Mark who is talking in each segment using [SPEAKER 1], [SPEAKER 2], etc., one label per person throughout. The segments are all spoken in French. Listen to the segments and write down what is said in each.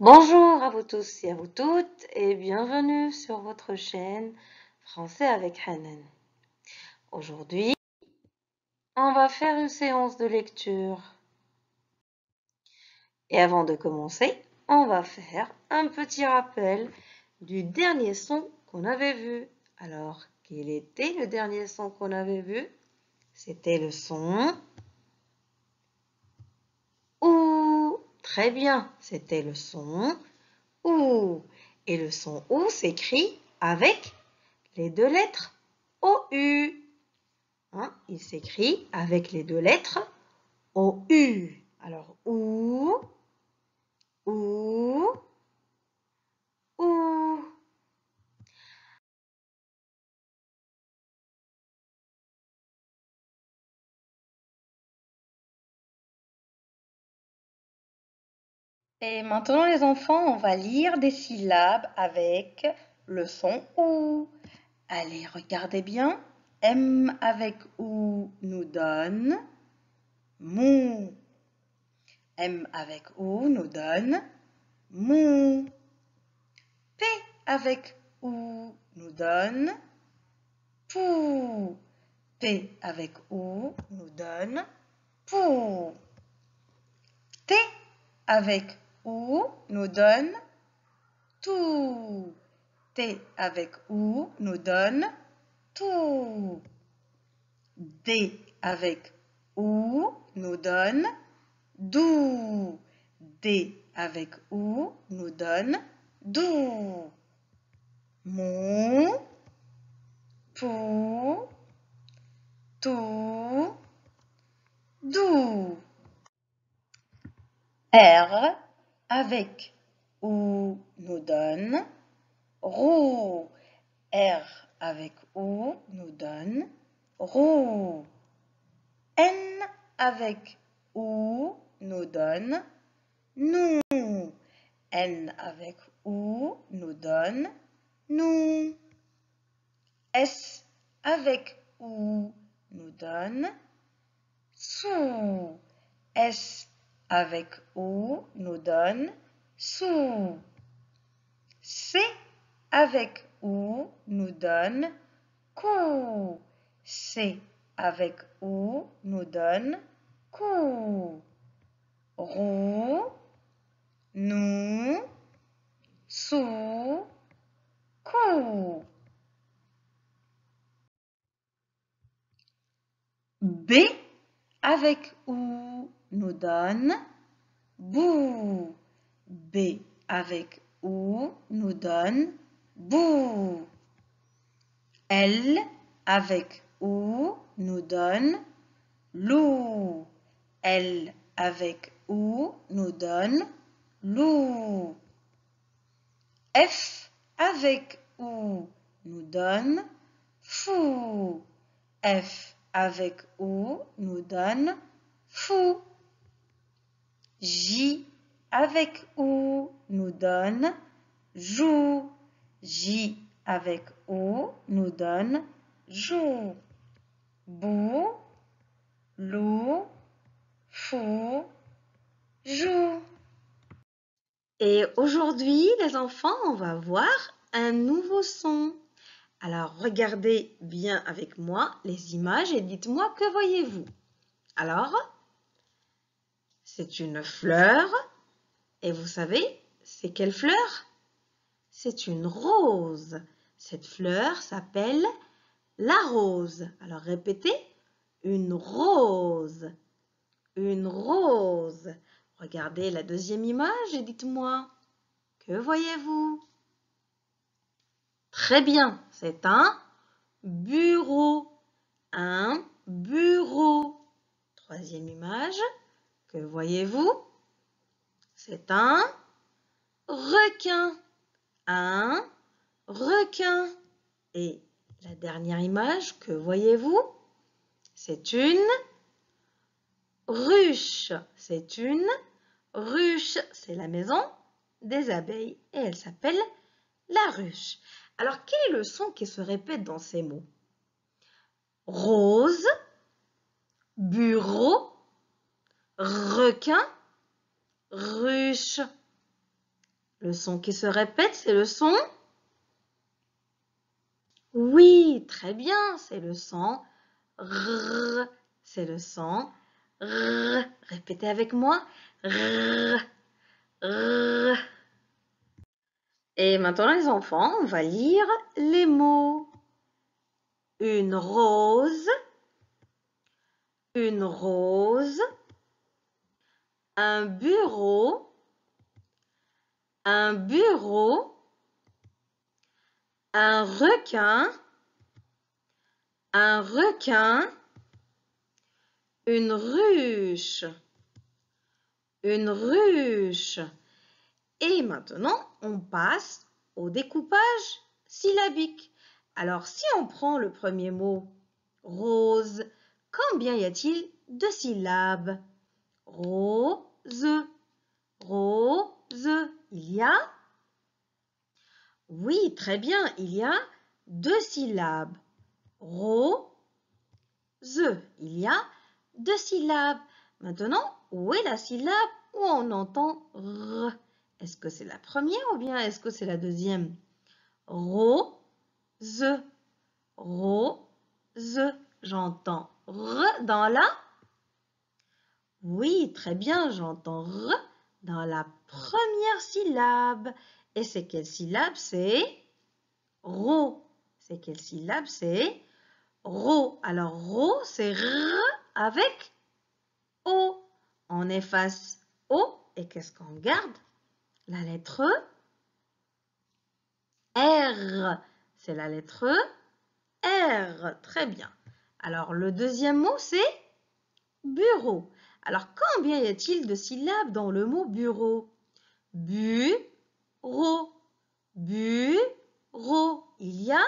[SPEAKER 1] Bonjour à vous tous et à vous toutes et bienvenue sur votre chaîne Français avec Hanan. Aujourd'hui, on va faire une séance de lecture. Et avant de commencer, on va faire un petit rappel du dernier son qu'on avait vu. Alors, quel était le dernier son qu'on avait vu C'était le son... Très bien, c'était le son OU. Et le son OU s'écrit avec les deux lettres OU. Hein, il s'écrit avec les deux lettres OU. Alors OU, OU. Et maintenant les enfants, on va lire des syllabes avec le son OU. Allez, regardez bien. M avec OU nous donne MOU. M avec OU nous donne MOU. P avec OU nous donne POU. P avec OU nous donne POU. T avec ou nous donne tout. T avec ou nous donne tout. D avec ou nous donne dou. D avec ou nous donne dou. Mon, pou, tout, dou. R avec ou nous donne. Rou, R avec ou nous donne. Rou, N avec ou nous donne. Nous, N avec ou nous donne. Nous, S avec ou nous donne. Sous, S avec ou nous donne SOU. C avec ou nous donne cou. C avec ou nous donne cou. Rou, nous, SOU, cou. B avec ou nous donne bou. B avec ou nous donne bou. L avec ou nous donne loup. L avec ou nous donne loup. F avec ou nous donne fou. F avec ou nous donne fou. J avec ou nous donne joue. J avec ou nous donne joue. Bou, loup, fou, joue. Et aujourd'hui, les enfants, on va voir un nouveau son. Alors, regardez bien avec moi les images et dites-moi que voyez-vous. Alors, c'est une fleur. Et vous savez, c'est quelle fleur C'est une rose. Cette fleur s'appelle la rose. Alors répétez, une rose. Une rose. Regardez la deuxième image et dites-moi, que voyez-vous Très bien, c'est un bureau. Un bureau. Troisième image que voyez-vous C'est un requin. Un requin. Et la dernière image, que voyez-vous C'est une ruche. C'est une ruche. C'est la maison des abeilles et elle s'appelle la ruche. Alors, quel est le son qui se répète dans ces mots Rose, bureau, requin, ruche. Le son qui se répète, c'est le son Oui, très bien, c'est le son R, c'est le son R. Répétez avec moi R, R. Et maintenant les enfants, on va lire les mots. Une rose, une rose, un bureau, un bureau, un requin, un requin, une ruche, une ruche. Et maintenant, on passe au découpage syllabique. Alors, si on prend le premier mot « rose, combien y a-t-il de syllabes Rose. ze Il y a Oui, très bien. Il y a deux syllabes. ze Il y a deux syllabes. Maintenant, où est la syllabe où on entend R Est-ce que c'est la première ou bien est-ce que c'est la deuxième ro ze J'entends R dans la oui, très bien, j'entends R dans la première syllabe. Et c'est quelle syllabe C'est RO. C'est quelle syllabe C'est RO. Alors RO, c'est R avec O. On efface O et qu'est-ce qu'on garde La lettre R. C'est la lettre R. Très bien. Alors le deuxième mot, c'est bureau. Alors, combien y a-t-il de syllabes dans le mot bureau Bu-ro. Bu-ro. Il y a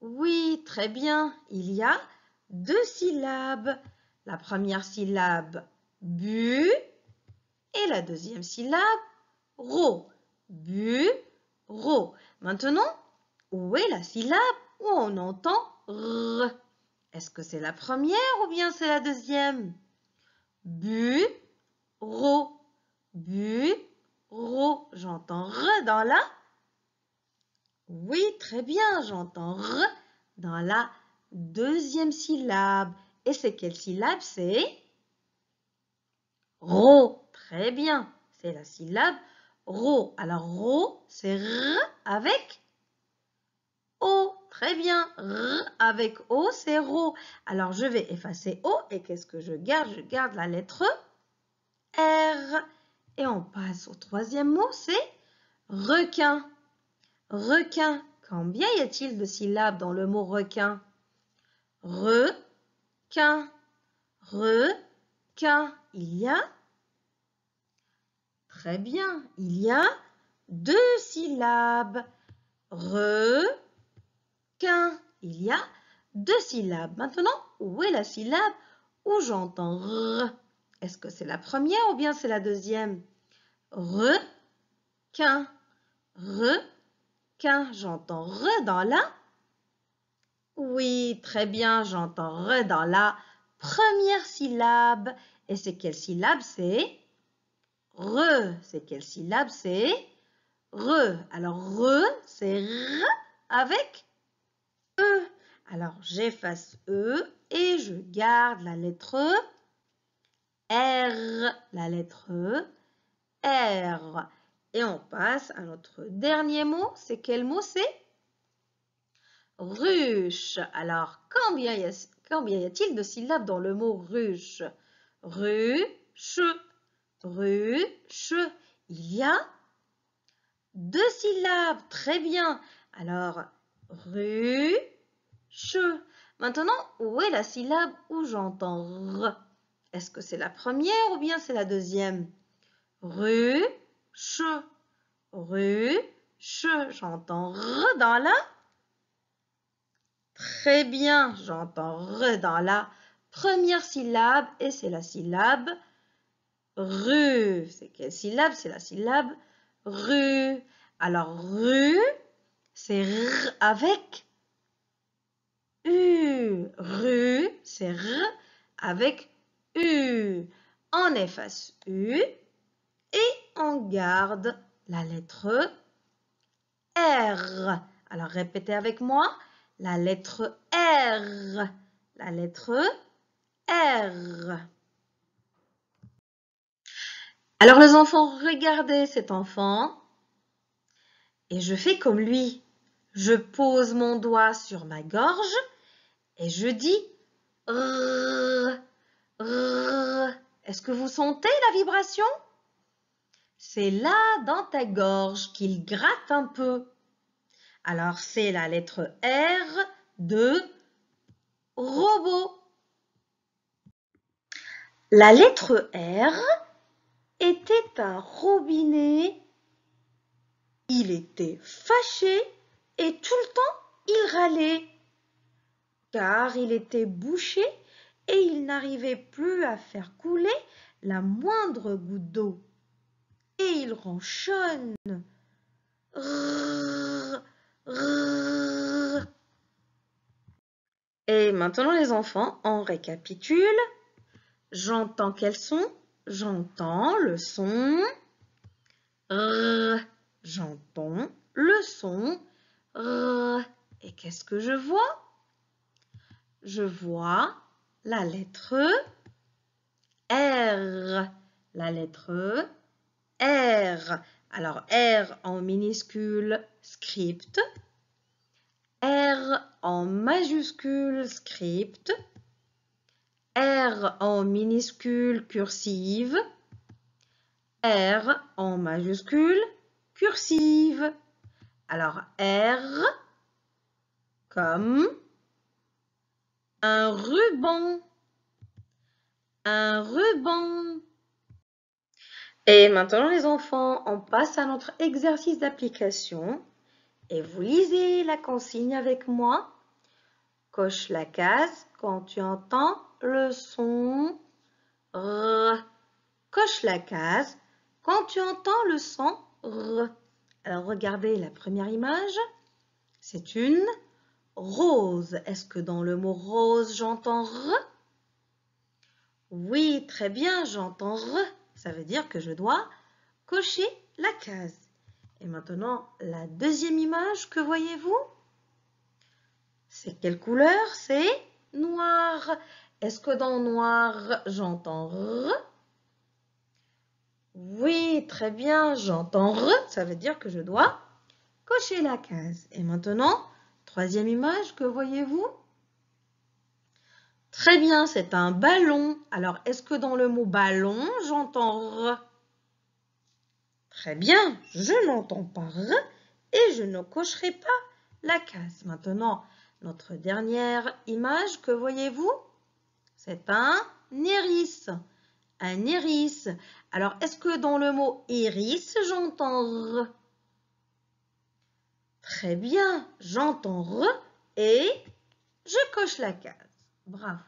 [SPEAKER 1] Oui, très bien. Il y a deux syllabes. La première syllabe bu et la deuxième syllabe ro. Bu-ro. Maintenant, où est la syllabe où on entend r est-ce que c'est la première ou bien c'est la deuxième BU, BU, RO. J'entends R dans la. Oui, très bien. J'entends R dans la deuxième syllabe. Et c'est quelle syllabe C'est ro. Très bien. C'est la syllabe ro. Alors ro, c'est r avec o. Très bien. R avec O, c'est RO. Alors, je vais effacer O et qu'est-ce que je garde Je garde la lettre R. Et on passe au troisième mot, c'est requin. Requin. Combien y a-t-il de syllabes dans le mot requin Requin. Requin. Il y a Très bien. Il y a deux syllabes. Re qu'un, il y a deux syllabes. Maintenant, où est la syllabe où j'entends R Est-ce que c'est la première ou bien c'est la deuxième Re, qu'un, re, qu'un. J'entends re dans la. Oui, très bien, j'entends re dans la première syllabe. Et c'est quelle syllabe c'est Re. C'est quelle syllabe c'est Re. Alors re, c'est R avec alors j'efface E et je garde la lettre R. La lettre R. Et on passe à notre dernier mot. C'est quel mot c'est Ruche. Alors combien y a-t-il de syllabes dans le mot ruche Ruche. Ruche. Il y a deux syllabes. Très bien. Alors, ruche che. Maintenant, où est la syllabe où j'entends r Est-ce que c'est la première ou bien c'est la deuxième Rue, che. Rue, che. J'entends r dans la. Très bien, j'entends r dans la première syllabe et c'est la syllabe rue. C'est quelle syllabe C'est la syllabe rue. Alors rue, c'est r avec U. Rue, c'est R avec U. On efface U et on garde la lettre R. Alors répétez avec moi, la lettre R. La lettre R. Alors les enfants, regardez cet enfant. Et je fais comme lui. Je pose mon doigt sur ma gorge et je dis Est-ce que vous sentez la vibration C'est là dans ta gorge qu'il gratte un peu. Alors c'est la lettre R de robot. La lettre R était un robinet. Il était fâché et tout le temps il râlait car il était bouché et il n'arrivait plus à faire couler la moindre goutte d'eau. Et il ronchonne. Et maintenant les enfants, on récapitule. J'entends quel son J'entends le son. J'entends le son. Et qu'est-ce que je vois je vois la lettre R. La lettre R. Alors, R en minuscule script. R en majuscule script. R en minuscule cursive. R en majuscule cursive. Alors, R comme un ruban. Un ruban. Et maintenant les enfants, on passe à notre exercice d'application. Et vous lisez la consigne avec moi. Coche la case quand tu entends le son R. Coche la case quand tu entends le son R. Alors regardez la première image. C'est une rose. Est-ce que dans le mot rose, j'entends R Oui, très bien, j'entends R. Ça veut dire que je dois cocher la case. Et maintenant, la deuxième image, que voyez-vous C'est quelle couleur C'est noir. Est-ce que dans noir, j'entends R Oui, très bien, j'entends R. Ça veut dire que je dois cocher la case. Et maintenant, Troisième image, que voyez-vous Très bien, c'est un ballon. Alors, est-ce que dans le mot ballon, j'entends R Très bien, je n'entends pas R et je ne cocherai pas la case. Maintenant, notre dernière image, que voyez-vous C'est un iris. Un iris. Alors, est-ce que dans le mot iris, j'entends R Très bien, j'entends re et je coche la case. Bravo.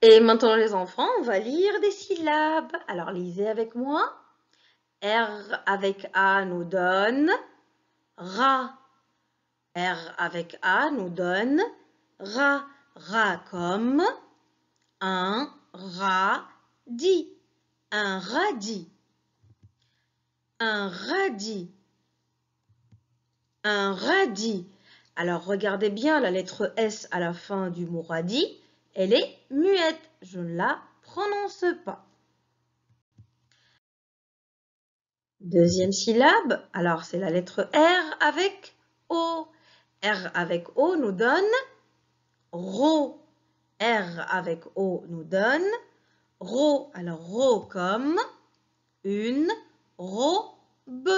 [SPEAKER 1] Et maintenant les enfants, on va lire des syllabes. Alors lisez avec moi. R avec A nous donne ra. R avec A nous donne ra. Ra comme un radis. Un radis. Un radis un radis. Alors regardez bien la lettre S à la fin du mot radis. Elle est muette. Je ne la prononce pas. Deuxième syllabe, alors c'est la lettre R avec O. R avec O nous donne RO. R avec O nous donne RO. Alors RO comme une robe.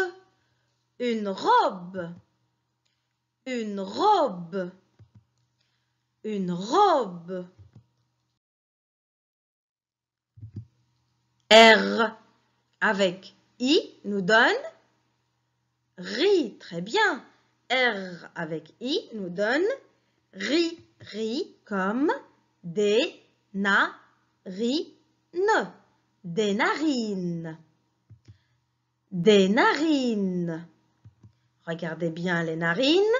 [SPEAKER 1] Une robe une robe, une robe. R avec I nous donne ri, très bien. R avec I nous donne ri, ri comme des na des narines, des narines. Regardez bien les narines.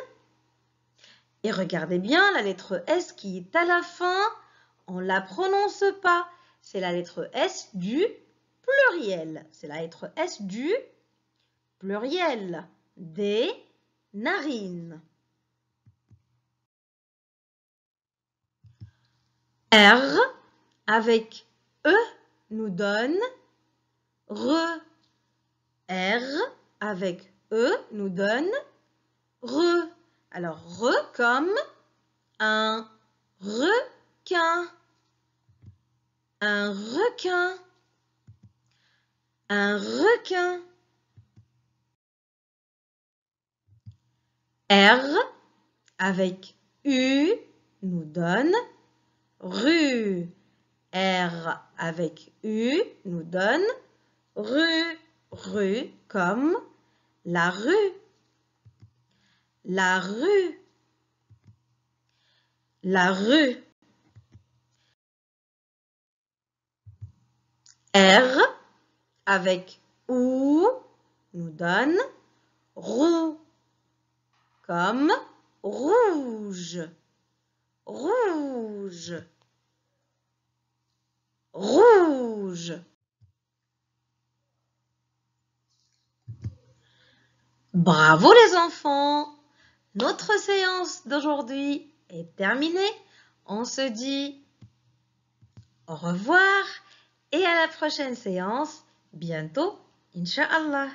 [SPEAKER 1] Et regardez bien la lettre S qui est à la fin. On ne la prononce pas. C'est la lettre S du pluriel. C'est la lettre S du pluriel des narines. R avec E nous donne RE. R avec E nous donne RE. Alors, re comme un requin. Un requin. Un requin. R avec U nous donne rue. R avec U nous donne rue. Rue comme la rue. La rue. La rue. R avec ou nous donne roux comme rouge, rouge, rouge. Bravo les enfants notre séance d'aujourd'hui est terminée. On se dit au revoir et à la prochaine séance, bientôt, Inch'Allah.